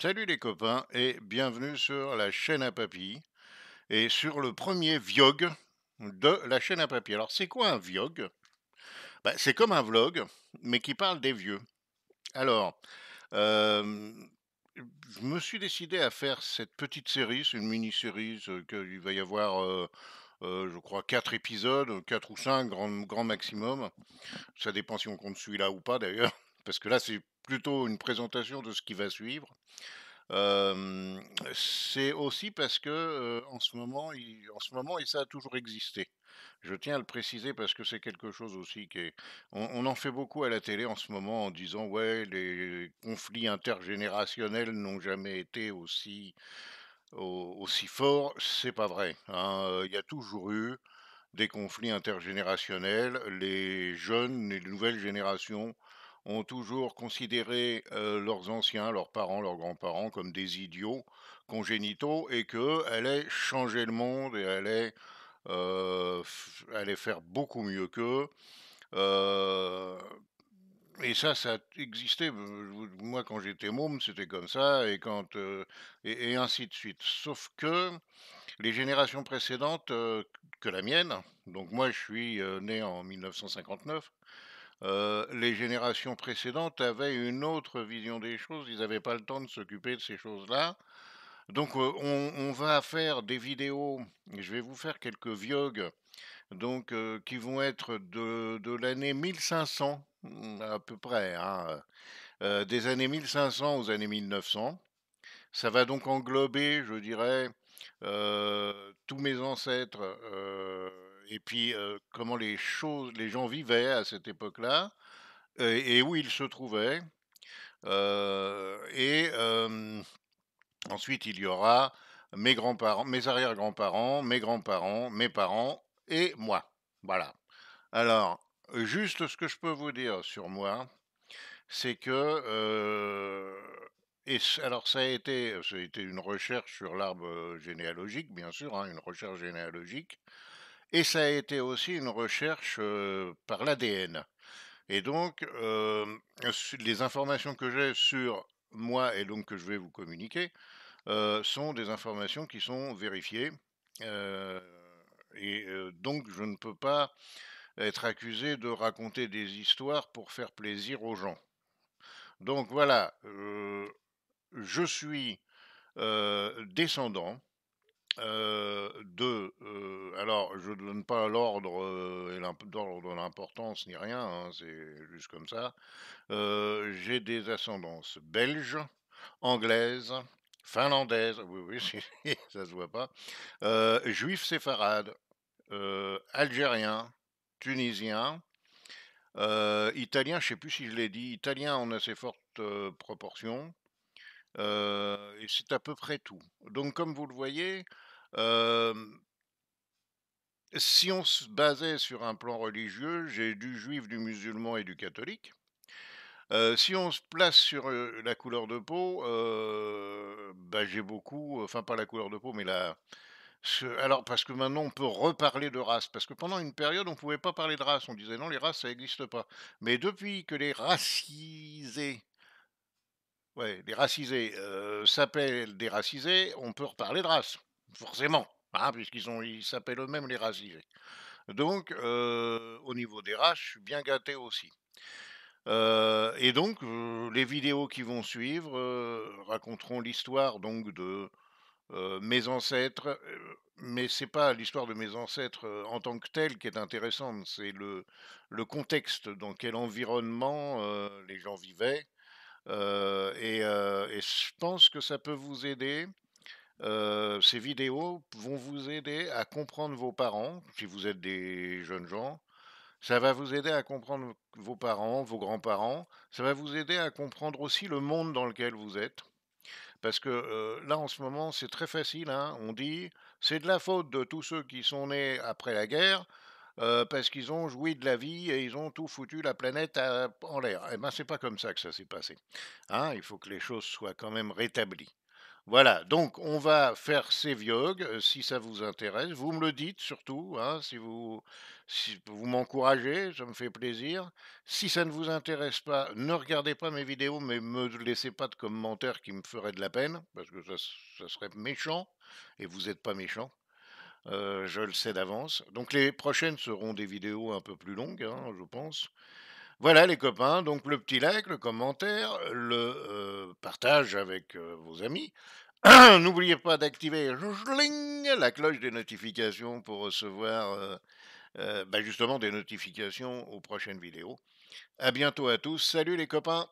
Salut les copains et bienvenue sur la chaîne à papy et sur le premier vlog de la chaîne à papy. Alors c'est quoi un vlog bah, C'est comme un vlog mais qui parle des vieux. Alors, euh, je me suis décidé à faire cette petite série, c'est une mini-série euh, qu'il va y avoir... Euh, je crois, quatre épisodes, quatre ou cinq, grand, grand maximum. Ça dépend si on compte celui-là ou pas d'ailleurs parce que là c'est plutôt une présentation de ce qui va suivre. c'est aussi parce que en ce moment, en ce moment, et ça a toujours existé. Je tiens à le préciser parce que c'est quelque chose aussi qui est. On, en fait beaucoup à la télé en ce moment en disant ouais, les conflits intergénérationnels n'ont jamais été aussi forts. » aussi forts. C'est pas vrai. Hein, il y a toujours eu des conflits intergénérationnels. Les jeunes, les nouvelles générations ont toujours considéré leurs anciens, leurs parents, leurs grands-parents comme des idiots congénitaux et qu'elle allait changer le monde et elle allait, faire beaucoup mieux qu'eux. et ça, ça existait. Moi, quand j'étais môme, c'était comme ça, et, quand, et, ainsi de suite. Sauf que les générations précédentes que la mienne, donc moi, je suis né en 1959, euh, les générations précédentes avaient une autre vision des choses, ils n'avaient pas le temps de s'occuper de ces choses-là. Donc on, va faire des vidéos, je vais vous faire quelques viogues, donc, qui vont être de, l'année 1500 mmh, à peu près, hein, des années 1500 aux années 1900. Ça va donc englober, je dirais, tous mes ancêtres euh, et puis euh, comment les choses, les gens vivaient à cette époque-là et, où ils se trouvaient. Euh, et ensuite, il y aura mes grands-parents, mes arrière-grands-parents, mes grands-parents, mes parents et moi. Voilà. Alors, juste ce que je peux vous dire sur moi, c'est que alors ça a été, une recherche sur l'arbre généalogique, bien sûr, hein, une recherche généalogique. Et ça a été aussi une recherche par l'ADN. Et donc, les informations que j'ai sur moi et donc que je vais vous communiquer sont des informations qui sont vérifiées. et donc, je ne peux pas être accusé de raconter des histoires pour faire plaisir aux gens. Donc voilà, je suis descendant euh, deux, euh, alors je ne donne pas l'ordre euh, l'importance ni rien, hein, c'est juste comme ça. Euh, j'ai des ascendances belges, anglaises, finlandaises, oui, oui, ça se voit pas, juifs séfarades, algériens, tunisiens, italiens, je sais plus si je l'ai dit, italiens en assez forte proportion, euh, et c'est à peu près tout. Donc, comme vous le voyez, euh, si on se basait sur un plan religieux, j'ai du juif, du musulman et du catholique. Euh, si on se place sur la couleur de peau, bah, j'ai beaucoup, enfin pas la couleur de peau, mais la, alors, parce que maintenant, on peut reparler de race. Parce que pendant une période, on ne pouvait pas parler de race. On disait non, les races, ça n'existe pas. Mais depuis que les racisés les racisés euh, s'appellent des racisés, on peut reparler de race, forcément, hein, puisqu'ils s'appellent eux-mêmes les racisés. Donc, euh, au niveau des races, je suis bien gâté aussi. Euh, et donc, les vidéos qui vont suivre raconteront l'histoire donc de mes ancêtres, mais c'est pas l'histoire de mes ancêtres en tant que telle qui est intéressante, c'est le contexte dans quel environnement les gens vivaient, euh, euh, et, je pense que ça peut vous aider. Euh, ces vidéos vont vous aider à comprendre vos parents, si vous êtes des jeunes gens. Ça va vous aider à comprendre vos parents, vos grands-parents. Ça va vous aider à comprendre aussi le monde dans lequel vous êtes. Parce que là, en ce moment, c'est très facile. Hein. on dit, c'est de la faute de tous ceux qui sont nés après la guerre. Euh, parce qu'ils ont joui de la vie et ils ont tout foutu la planète euh, en l'air. Eh bien, c'est pas comme ça que ça s'est passé. Hein. il faut que les choses soient quand même rétablies. Voilà, donc on va faire ces viogues, euh, si ça vous intéresse. Vous me le dites surtout, hein, si vous, vous m'encouragez, ça me fait plaisir. Si ça ne vous intéresse pas, ne regardez pas mes vidéos, mais ne me laissez pas de commentaires qui me feraient de la peine, parce que ça, ça serait méchant, et vous n'êtes pas méchant je le sais d'avance. Donc les prochaines seront des vidéos un peu plus longues, hein, je pense. Voilà les copains, donc le petit like, le commentaire, le partage avec vos amis. N'oubliez pas d'activer la cloche des notifications pour recevoir bah, justement des notifications aux prochaines vidéos. À bientôt à tous, salut les copains